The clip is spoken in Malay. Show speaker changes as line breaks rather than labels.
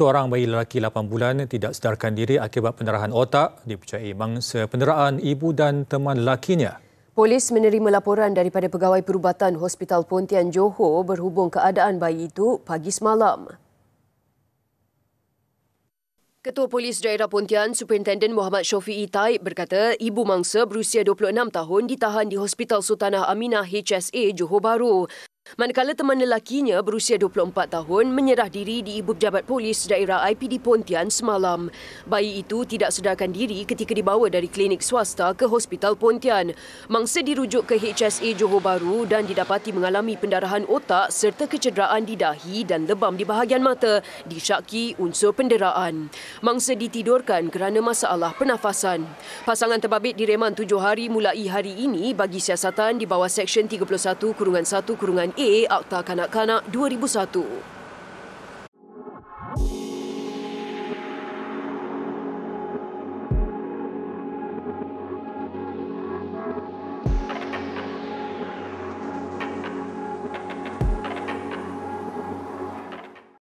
seorang bayi lelaki 8 bulan tidak sedarkan diri akibat pendarahan otak dipercayai mangsa penderaan ibu dan teman lelakinya.
Polis menerima laporan daripada pegawai perubatan Hospital Pontian Johor berhubung keadaan bayi itu pagi semalam. Ketua Polis Daerah Pontian, Superintenden Muhammad Shofi'i Taib berkata ibu mangsa berusia 26 tahun ditahan di Hospital Sultanah Aminah HSA Johor Bahru. Manakala teman lelakinya berusia 24 tahun menyerah diri di Ibu Pejabat Polis Daerah IPD Pontian semalam. Bayi itu tidak sedarkan diri ketika dibawa dari klinik swasta ke Hospital Pontian. Mangsa dirujuk ke HSA Johor Bahru dan didapati mengalami pendarahan otak serta kecederaan di dahi dan lebam di bahagian mata disyaki unsur penderaan. Mangsa ditidurkan kerana masalah pernafasan. Pasangan terbabit direman tujuh hari mulai hari ini bagi siasatan di bawah Seksyen 31 Kurungan 1 Kurungan AA Akta Kanak-Kanak 2001.